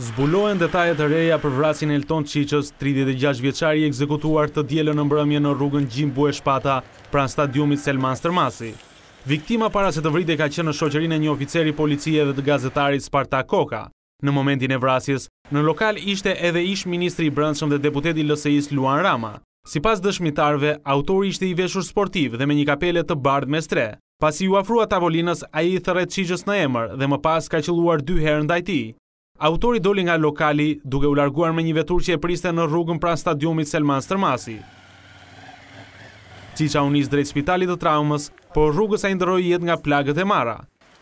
Zbulohen detajet e reja për vrasin Elton Qiqës, 36 vjeqari ekzekutuar të djelën në mbrëmje në rrugën Gjimbu e Shpata, pran stadiumit Selman Stërmasi. Viktima para se të vrite ka qenë në shoqerin e një oficeri policie dhe të gazetari Sparta Koka. Në momentin e vrasjes, në lokal ishte edhe ish ministri i brëndshëm dhe deputeti lëseis Luan Rama. Si pas dëshmitarve, autori ishte i veshur sportiv dhe me një kapele të bard me stre. Pas i uafrua tavolinës, a i thërret qiqës në emër dhe më pas ka qëluar dy herë ndajti. Autori doli nga lokali duke u larguar me një vetur që e priste në rrugën pra stadiumit Selman Stërmasi. Qiqa unis drejt spitalit të traumës, por rrugës a indëroj jet nga plagët e mara.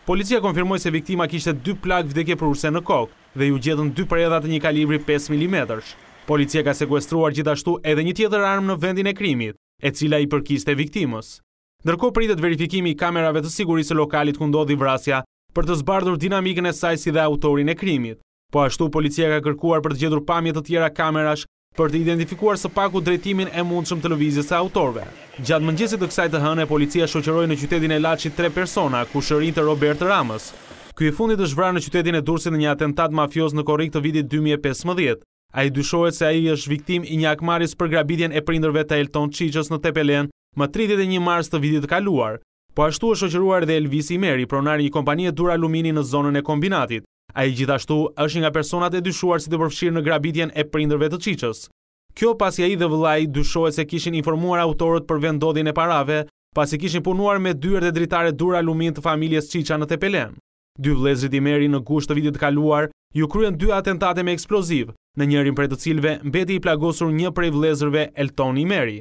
Policia konfirmoj se viktima kishte dy plagë vdekje për urse në kokë dhe ju gjetën dy përjedat e një kalibri 5 mm. Policia ka sekuestruar gjithashtu edhe një tjetër armë në vendin e krimit, e cila i përkiste viktimës. Nërko pritet verifikimi i kamerave të sigurisë lokalit ku ndodhi vrasja për të zbardhur dinamikën e si dhe autorin e krimit. Po ashtu, policia ka kërkuar për të gjedur pamjet të tjera kamerash për të identifikuar së paku drejtimin e mundshëm televizis e autorve. Gjatë mëngjesit të kësaj të hënë, policia shoqëroj në qytetin e Laci tre persona, ku shërin të Robert Ramës. Kuj i fundit është vranë në qytetin e Dursin në një atentat mafios në korik të vidit 2015. A i dyshojt se a i është viktim i një akmaris për grabidjen e prinderve të Elton Qiqës në Tepelen më 31 mars të vidit kaluar. Po ashtu është shoqëruar dhe Elvis Imeri, pronari i kompanije Dura Lumini në zonën e kombinatit. A i gjithashtu është nga personat e dyshuar si të përfshirë në grabitjen e prindërve të qiqës. Kjo pasja i dhe vëllaj dyshohet se kishin informuar autorët për vendodin e parave, pasi kishin punuar me dyre dhe dritare dura lumin të familjes qiqa në Tepelen. Dy vlezrit i meri në gusht të vitit kaluar, ju kryen dy atentate me eksploziv, në njërin për të cilve mbeti i plagosur një prej i Elton i meri.